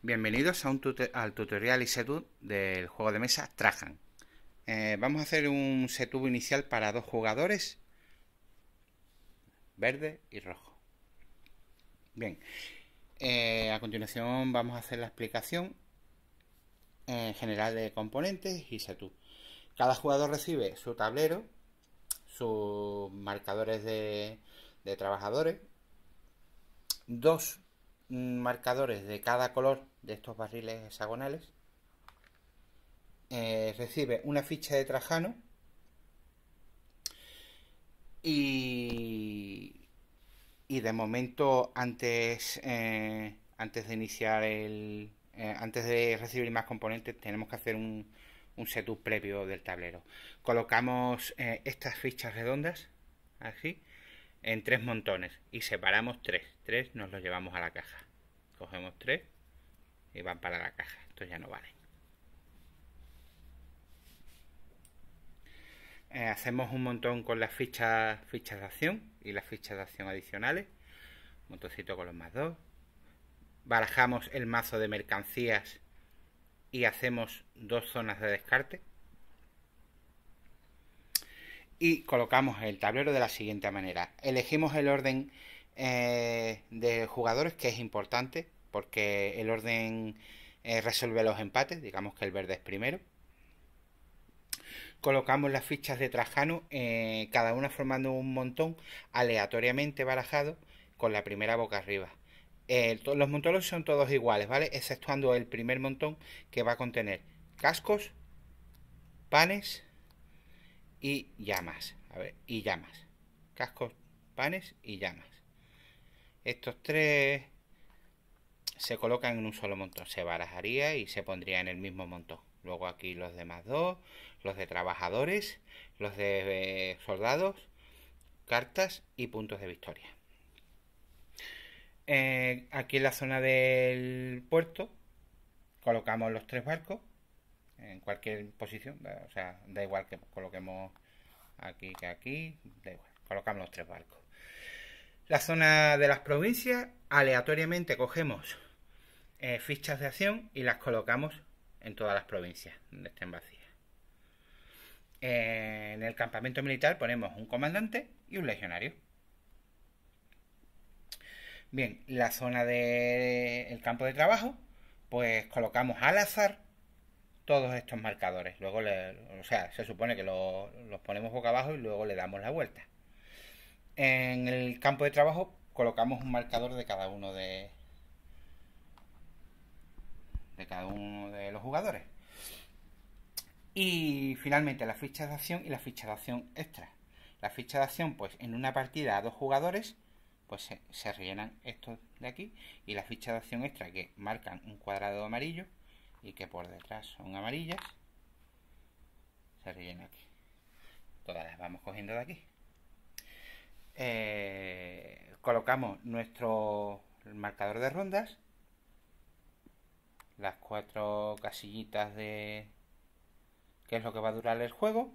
Bienvenidos a un al tutorial y setup del juego de mesa Trajan. Eh, vamos a hacer un setup inicial para dos jugadores, verde y rojo. Bien, eh, a continuación vamos a hacer la explicación en eh, general de componentes y setup. Cada jugador recibe su tablero, sus marcadores de, de trabajadores, dos Mm, marcadores de cada color de estos barriles hexagonales. Eh, recibe una ficha de Trajano y, de momento antes, eh, antes de iniciar el, eh, antes de recibir más componentes tenemos que hacer un, un setup previo del tablero. Colocamos estas fichas redondas, así, en tres montones y separamos tres. Tres nos los llevamos a la caja cogemos tres y van para la caja. esto ya no vale eh, hacemos un montón con las fichas, fichas de acción y las fichas de acción adicionales. Un montoncito con los más dos. Barajamos el mazo de mercancías y hacemos dos zonas de descarte. Y colocamos el tablero de la siguiente manera. Elegimos el orden eh, de jugadores, que es importante, porque el orden eh, resuelve los empates, digamos que el verde es primero. Colocamos las fichas de Trajano, eh, cada una formando un montón aleatoriamente barajado con la primera boca arriba. los montones son todos iguales, ¿vale? Exceptuando el primer montón que va a contener cascos, panes y llamas. A ver, y llamas. Cascos, panes y llamas. Estos tres se colocan en un solo montón, se barajaría y se pondría en el mismo montón. Luego aquí los demás dos, los de trabajadores, los de eh, soldados, cartas y puntos de victoria. Eh, aquí en la zona del puerto colocamos los tres barcos en cualquier posición, o sea, da igual que coloquemos aquí que aquí, da igual, colocamos los tres barcos la zona de las provincias, aleatoriamente cogemos eh, fichas de acción y las colocamos en todas las provincias donde estén vacías. Eh, en el campamento militar ponemos un comandante y un legionario. Bien, la zona del campo de trabajo, pues colocamos al azar todos estos marcadores. Luego, o sea, se supone que los ponemos boca abajo y luego le damos la vuelta. En el campo de trabajo colocamos un marcador de cada uno de, de cada uno de los jugadores. Y finalmente las fichas de acción y la ficha de acción extra. La ficha de acción, pues en una partida a dos jugadores, pues se, se rellenan estos de aquí. Y las fichas de acción extra que marcan un cuadrado amarillo y que por detrás son amarillas, se rellenan aquí. Todas las vamos cogiendo de aquí. Eh, colocamos nuestro marcador de rondas, las cuatro casillitas de qué es lo que va a durar el juego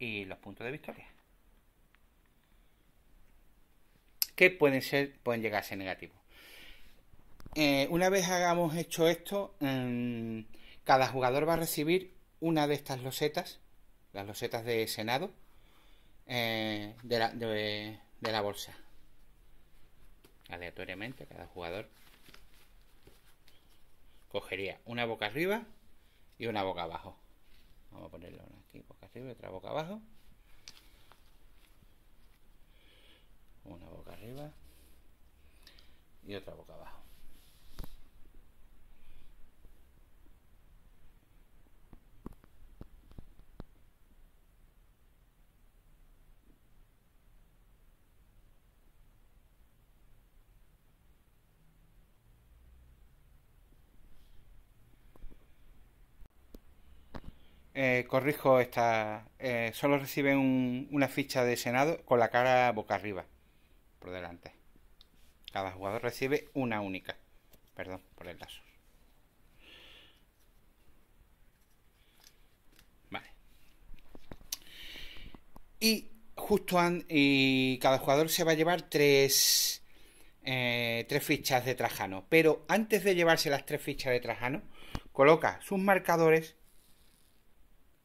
y los puntos de victoria. Que pueden ser, pueden llegar a ser negativos. Eh, una vez hagamos hecho esto, mm, cada jugador va a recibir una de estas losetas, las losetas de Senado eh, de, la, de, de la bolsa. Aleatoriamente, cada jugador cogería una boca arriba y una boca abajo. Vamos a ponerlo aquí, boca arriba otra boca abajo. Una boca arriba y otra boca abajo. Eh, corrijo esta, eh, solo recibe una ficha de Senado con la cara boca arriba, por delante. Cada jugador recibe una única. Perdón por el lazo. Vale. Y justo y cada jugador se va a llevar tres, eh, tres fichas de Trajano. Pero antes de llevarse las tres fichas de Trajano, coloca sus marcadores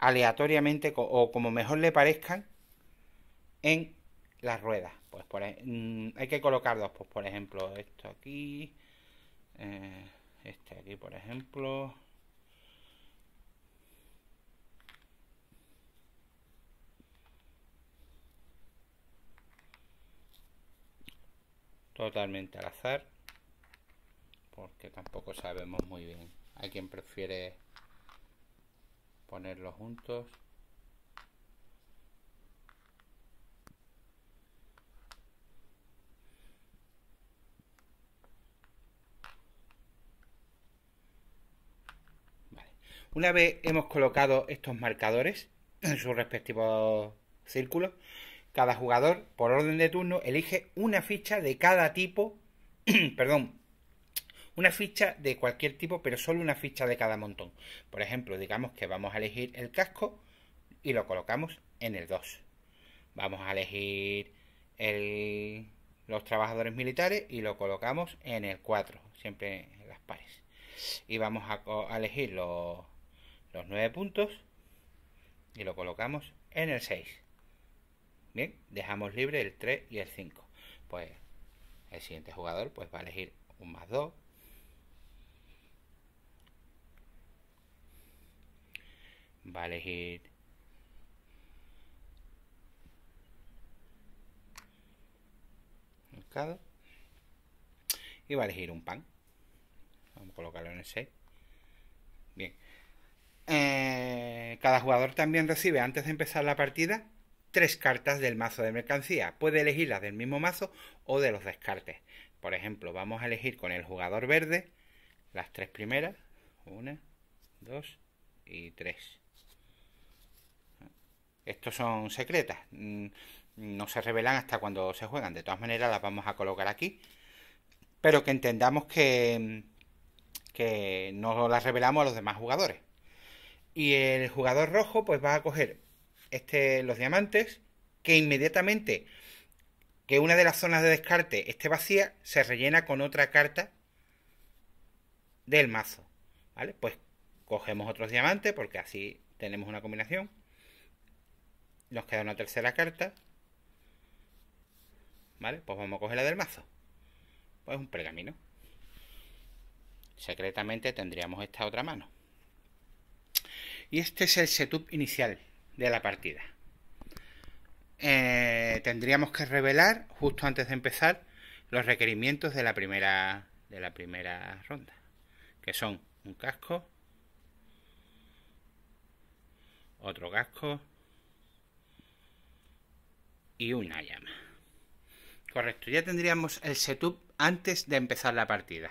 aleatoriamente o como mejor le parezcan en las ruedas. Pues mm, hay que colocar dos, pues por ejemplo, esto aquí, eh, este aquí, por ejemplo. Totalmente al azar, porque tampoco sabemos muy bien Hay quien prefiere ponerlos juntos una vez hemos colocado estos marcadores en sus respectivos círculos cada jugador por orden de turno elige una ficha de cada tipo perdón una ficha de cualquier tipo, pero solo una ficha de cada montón. Por ejemplo, digamos que vamos a elegir el casco y lo colocamos en el 2. Vamos a elegir los trabajadores militares y lo colocamos en el 4, siempre en las pares. Y vamos a, elegir los, los 9 puntos y lo colocamos en el 6. Bien, dejamos libre el 3 y el 5. Pues el siguiente jugador pues va a elegir un más 2, va a elegir mercado y va a elegir un pan vamos a colocarlo en el 6 bien eh, cada jugador también recibe antes de empezar la partida tres cartas del mazo de mercancía puede elegirlas del mismo mazo o de los descartes por ejemplo vamos a elegir con el jugador verde las tres primeras una dos y tres estos son secretas. Mm, no se revelan hasta cuando se juegan. De todas maneras las vamos a colocar aquí. Pero que entendamos que, mm, que no las revelamos a los demás jugadores. Y el jugador rojo pues va a coger este, los diamantes que inmediatamente que una de las zonas de descarte esté vacía se rellena con otra carta del mazo. ¿Vale? Pues cogemos otros diamantes porque así tenemos una combinación. Nos queda una tercera carta. ¿Vale? Pues vamos a coger la del mazo. Pues un pergamino. Secretamente tendríamos esta otra mano. Y este es el setup inicial de la partida. Eh, tendríamos que revelar, justo antes de empezar, los requerimientos de la primera, de la primera ronda. Que son un casco, otro casco, y una llama. Correcto, ya tendríamos el setup antes de empezar la partida.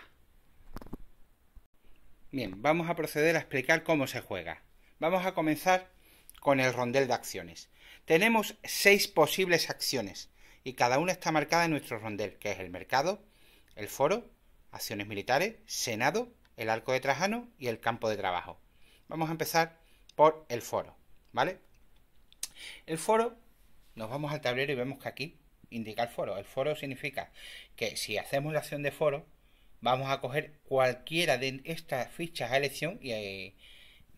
Bien, vamos a proceder a explicar cómo se juega. Vamos a comenzar con el rondel de acciones. Tenemos seis posibles acciones y cada una está marcada en nuestro rondel, que es el mercado, el foro, acciones militares, senado, el arco de Trajano y el campo de trabajo. Vamos a empezar por el foro, ¿vale? El foro nos vamos al tablero y vemos que aquí indica el foro. El foro significa que si hacemos la acción de foro, vamos a coger cualquiera de estas fichas a elección y, eh,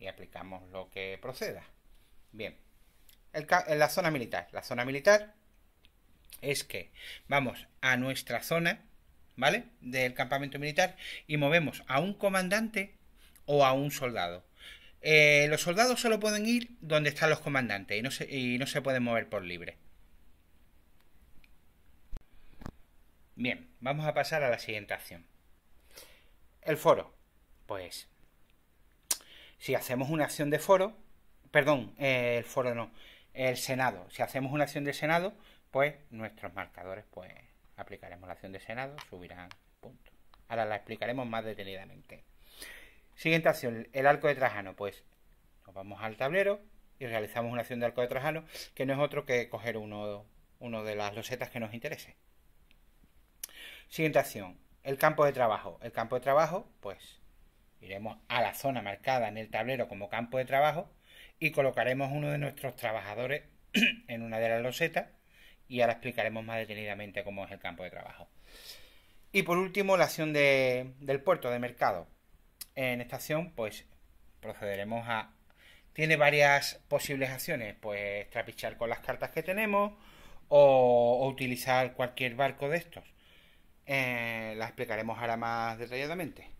aplicamos lo que proceda. Bien, En la zona militar. La zona militar es que vamos a nuestra zona, ¿vale? Del campamento militar y movemos a un comandante o a un soldado. Eh, los soldados solo pueden ir donde están los comandantes y no se, pueden mover por libre. Bien, vamos a pasar a la siguiente acción. El foro. Pues, si hacemos una acción de foro, perdón, eh, el foro no, el Senado. Si hacemos una acción de Senado, pues nuestros marcadores, pues aplicaremos la acción de Senado, subirán punto. Ahora la explicaremos más detenidamente. Siguiente acción, el arco de Trajano. Pues nos vamos al tablero y realizamos una acción de arco de Trajano, que no es otro que coger uno, uno de las losetas que nos interese. Siguiente acción, el campo de trabajo. El campo de trabajo, pues iremos a la zona marcada en el tablero como campo de trabajo y colocaremos uno de nuestros trabajadores en una de las losetas y ahora explicaremos más detenidamente cómo es el campo de trabajo. Y por último, la acción del puerto de mercado. En esta acción, pues procederemos a... Tiene varias posibles acciones, pues trapichar con las cartas que tenemos o, utilizar cualquier barco de estos. Eh, las explicaremos ahora más detalladamente.